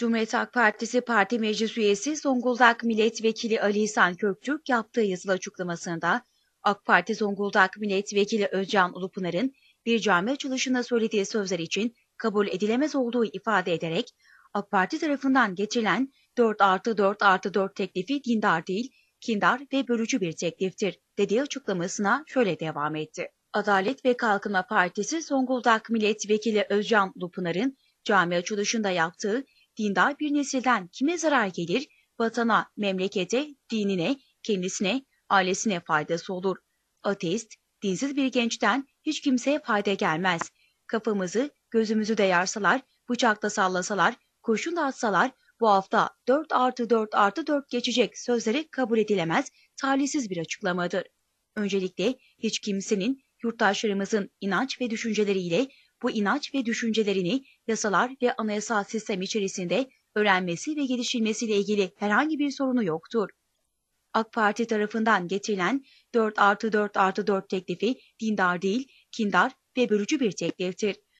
Cumhuriyet Halk Partisi Parti Meclis Üyesi Zonguldak Milletvekili Ali İhsan Kökçük yaptığı yazılı açıklamasında AK Parti Zonguldak Milletvekili Özcan Ulupınar'ın bir cami açılışında söylediği sözler için kabul edilemez olduğu ifade ederek AK Parti tarafından getirilen 4 artı 4 artı 4 teklifi dindar değil, kindar ve bölücü bir tekliftir dediği açıklamasına şöyle devam etti. Adalet ve Kalkınma Partisi Zonguldak Milletvekili Özcan Lupınar'ın cami açılışında yaptığı dindar bir nesilden kime zarar gelir? Vatana, memlekete, dinine, kendisine, ailesine faydası olur. Ateist, dinsiz bir gençten hiç kimseye fayda gelmez. Kafamızı, gözümüzü de yarsalar, bıçakla sallasalar, kurşun da atsalar, bu hafta 4 artı 4 artı 4 geçecek sözleri kabul edilemez, talihsiz bir açıklamadır. Öncelikle hiç kimsenin yurttaşlarımızın inanç ve düşünceleriyle bu inanç ve düşüncelerini yasalar ve anayasal sistem içerisinde öğrenmesi ve gelişilmesiyle ilgili herhangi bir sorunu yoktur. AK Parti tarafından getirilen 4 artı 4 artı 4 teklifi dindar değil, kindar ve bölücü bir tekliftir.